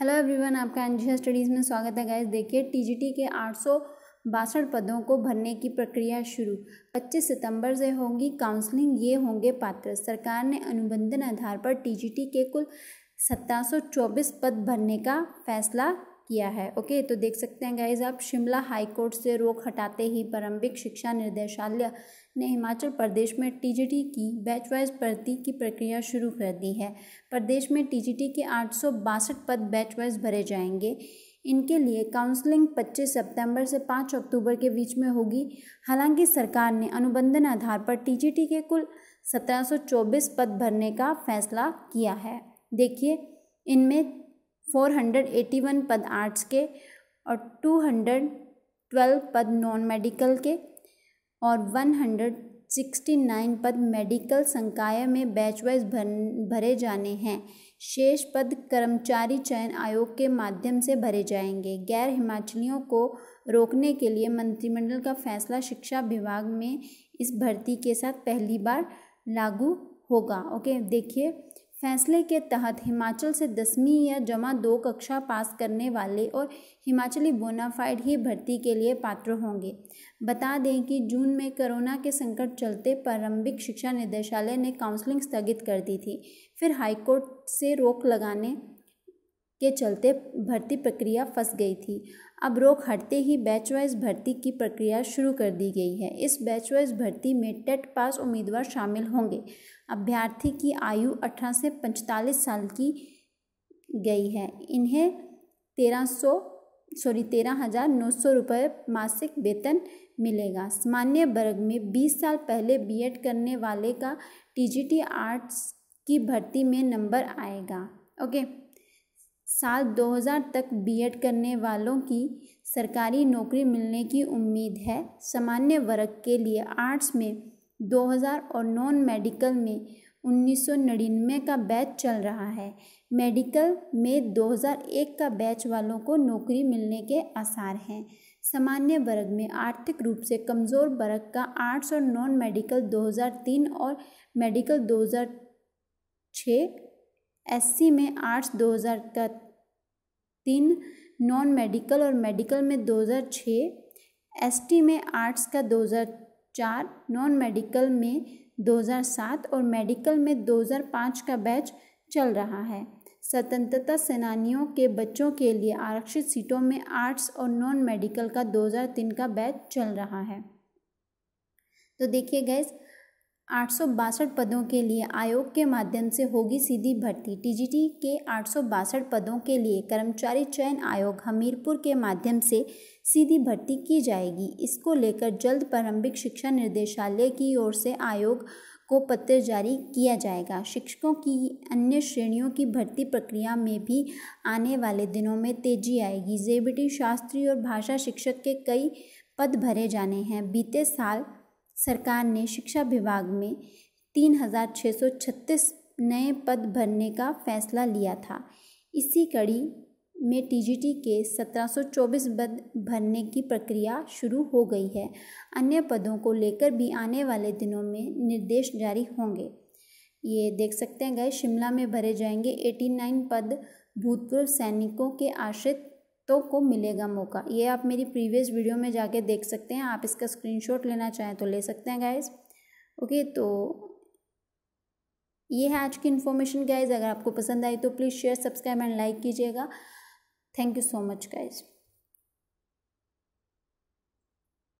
hello everyone आपका NGO studies में स्वागत है गाइस देखिए टीजीटी के आठ सौ बासठ पदों को भरने की प्रक्रिया शुरू 25 सितंबर से होगी काउंसलिंग ये होंगे पात्र सरकार ने अनुबंधन आधार पर टीजीटी के कुल सत्रह पद भरने का फैसला किया है ओके तो देख सकते हैं गाइज आप शिमला कोर्ट से रोक हटाते ही प्रारंभिक शिक्षा निर्देशालय ने हिमाचल प्रदेश में टीजीटी की बैच वाइज भर्ती की प्रक्रिया शुरू कर दी है प्रदेश में टीजीटी के आठ पद बैच वाइज भरे जाएंगे इनके लिए काउंसलिंग 25 सितंबर से 5 अक्टूबर के बीच में होगी हालांकि सरकार ने अनुबंधन आधार पर टीजीटी के कुल 1724 पद भरने का फैसला किया है देखिए इनमें फोर हंड्रेड वन पद आर्ट्स के और टू हंड्रेड ट्वेल्व पद नॉन मेडिकल के और वन हंड्रेड सिक्सटी नाइन पद मेडिकल संकाय में बैच वाइज भर भरे जाने हैं शेष पद कर्मचारी चयन आयोग के माध्यम से भरे जाएंगे गैर हिमाचलियों को रोकने के लिए मंत्रिमंडल का फैसला शिक्षा विभाग में इस भर्ती के साथ पहली बार लागू होगा ओके देखिए फैसले के तहत हिमाचल से दसवीं या जमा दो कक्षा पास करने वाले और हिमाचली बोनाफाइड ही भर्ती के लिए पात्र होंगे बता दें कि जून में कोरोना के संकट चलते प्रारंभिक शिक्षा निदेशालय ने काउंसलिंग स्थगित कर दी थी फिर हाईकोर्ट से रोक लगाने के चलते भर्ती प्रक्रिया फंस गई थी अब रोक हटते ही बैच वाइज भर्ती की प्रक्रिया शुरू कर दी गई है इस बैच वाइज भर्ती में टेट पास उम्मीदवार शामिल होंगे अभ्यर्थी की आयु अठारह से पैंतालीस साल की गई है इन्हें तेरह सौ सॉरी तेरह हज़ार नौ सौ रुपये मासिक वेतन मिलेगा सामान्य वर्ग में बीस साल पहले बीएड करने वाले का टीजीटी आर्ट्स की भर्ती में नंबर आएगा ओके साल 2000 तक बीएड करने वालों की सरकारी नौकरी मिलने की उम्मीद है सामान्य वर्ग के लिए आर्ट्स में 2000 और नॉन मेडिकल में उन्नीस सौ का बैच चल रहा है मेडिकल में 2001 का बैच वालों को नौकरी मिलने के आसार हैं सामान्य वर्ग में आर्थिक रूप से कमज़ोर वर्ग का आर्ट्स और नॉन मेडिकल 2003 और मेडिकल 2006 एससी में आर्ट्स 2000 का तीन नॉन मेडिकल और मेडिकल में दो हजार एस टी में आर्ट्स का दो हजार चार नॉन मेडिकल में दो हजार सात और मेडिकल में दो हजार पाँच का बैच चल रहा है स्वतंत्रता सेनानियों के बच्चों के लिए आरक्षित सीटों में आर्ट्स और नॉन मेडिकल का दो हज़ार तीन का बैच चल रहा है तो देखिए गैस आठ पदों के लिए आयोग के माध्यम से होगी सीधी भर्ती टीजीटी के आठ पदों के लिए कर्मचारी चयन आयोग हमीरपुर के माध्यम से सीधी भर्ती की जाएगी इसको लेकर जल्द प्रारंभिक शिक्षा निर्देशालय की ओर से आयोग को पत्र जारी किया जाएगा शिक्षकों की अन्य श्रेणियों की भर्ती प्रक्रिया में भी आने वाले दिनों में तेजी आएगी जेबीटी शास्त्री और भाषा शिक्षक के कई पद भरे जाने हैं बीते साल सरकार ने शिक्षा विभाग में तीन हज़ार छः सौ छत्तीस नए पद भरने का फैसला लिया था इसी कड़ी में टीजीटी के 1724 पद भरने की प्रक्रिया शुरू हो गई है अन्य पदों को लेकर भी आने वाले दिनों में निर्देश जारी होंगे ये देख सकते हैं गए शिमला में भरे जाएंगे 89 पद भूतपूर्व सैनिकों के आश्रित तो को मिलेगा मौका ये आप मेरी प्रीवियस वीडियो में जाके देख सकते हैं आप इसका स्क्रीनशॉट लेना चाहें तो ले सकते हैं गाइज ओके तो ये है आज की इन्फॉर्मेशन गाइज अगर आपको पसंद आई तो please share subscribe and like कीजिएगा thank you so much guys